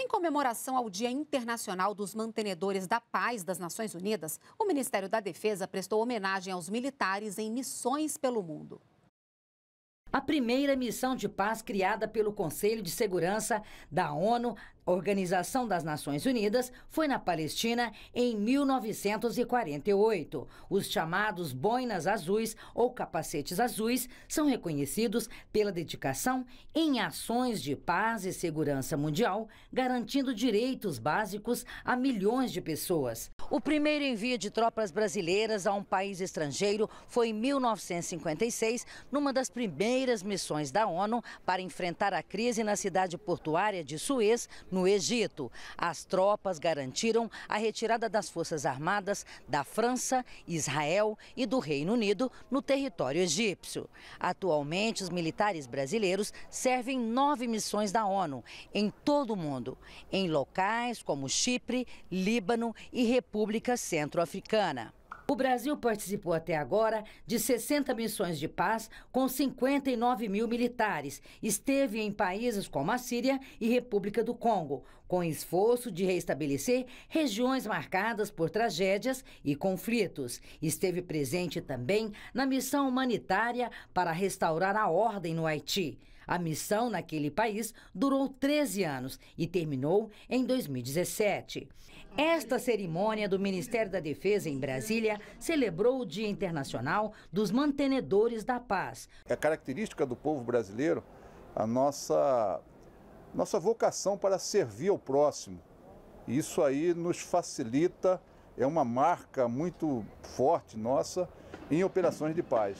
Em comemoração ao Dia Internacional dos Mantenedores da Paz das Nações Unidas, o Ministério da Defesa prestou homenagem aos militares em missões pelo mundo. A primeira missão de paz criada pelo Conselho de Segurança da ONU Organização das Nações Unidas foi na Palestina em 1948. Os chamados boinas azuis ou capacetes azuis são reconhecidos pela dedicação em ações de paz e segurança mundial, garantindo direitos básicos a milhões de pessoas. O primeiro envio de tropas brasileiras a um país estrangeiro foi em 1956, numa das primeiras missões da ONU para enfrentar a crise na cidade portuária de Suez, no no Egito. As tropas garantiram a retirada das Forças Armadas da França, Israel e do Reino Unido no território egípcio. Atualmente, os militares brasileiros servem nove missões da ONU em todo o mundo, em locais como Chipre, Líbano e República Centro-Africana. O Brasil participou até agora de 60 missões de paz com 59 mil militares. Esteve em países como a Síria e República do Congo, com esforço de reestabelecer regiões marcadas por tragédias e conflitos. Esteve presente também na missão humanitária para restaurar a ordem no Haiti. A missão naquele país durou 13 anos e terminou em 2017. Esta cerimônia do Ministério da Defesa em Brasília celebrou o Dia Internacional dos Mantenedores da Paz. É característica do povo brasileiro a nossa, nossa vocação para servir ao próximo. Isso aí nos facilita, é uma marca muito forte nossa em operações de paz.